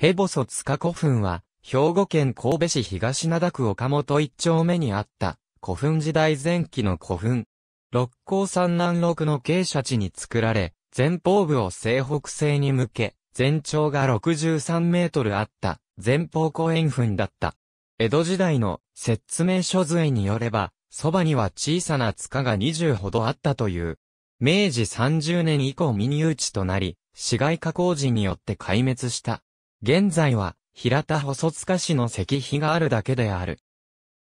ヘボソ塚古墳は、兵庫県神戸市東灘区岡本一丁目にあった、古墳時代前期の古墳。六甲山南麓の傾斜地に作られ、前方部を西北西に向け、全長が63メートルあった、前方後円墳だった。江戸時代の説明書随によれば、そばには小さな塚が20ほどあったという。明治30年以降ニ打ちとなり、市街加工時によって壊滅した。現在は、平田細塚市の石碑があるだけである。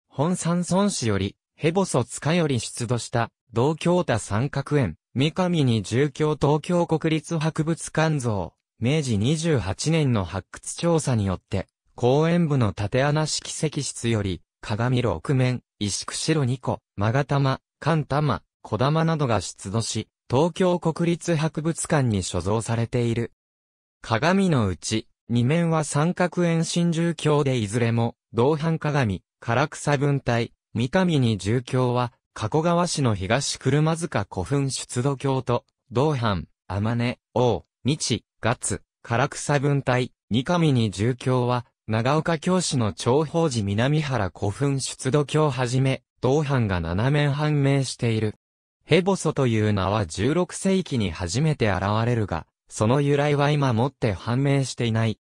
本山村市より、ヘボソ塚より出土した、同京田三角園、三上に住居東京国立博物館像、明治28年の発掘調査によって、公園部の縦穴式石室より、鏡六面、石釧路2個、勾玉、寒玉、小玉などが出土し、東京国立博物館に所蔵されている。鏡のうち、二面は三角円真住鏡でいずれも、道半鏡、唐草文体、三上に住鏡は、加古川市の東車塚古墳出土鏡と、道半天根、王、日、月、唐草文体、三上に住鏡は、長岡京市の長宝寺南原古墳出土鏡はじめ、道半が七面判明している。ヘボソという名は16世紀に初めて現れるが、その由来は今もって判明していない。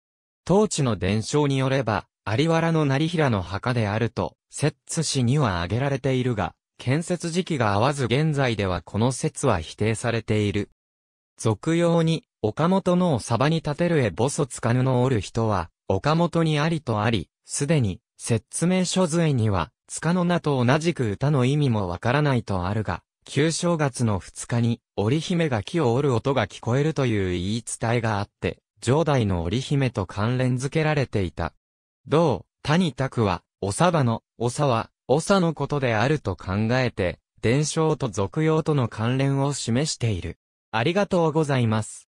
当地の伝承によれば、有原の成平の墓であると、摂津市には挙げられているが、建設時期が合わず現在ではこの説は否定されている。俗用に、岡本のお鯖に立てるへぼそつかぬのおる人は、岡本にありとあり、すでに、説明書随には、つかの名と同じく歌の意味もわからないとあるが、旧正月の2日に、織姫が木を折る音が聞こえるという言い伝えがあって、上代の織姫と関連付けられていた。同、谷拓は、おさばの、おさは、おさのことであると考えて、伝承と俗用との関連を示している。ありがとうございます。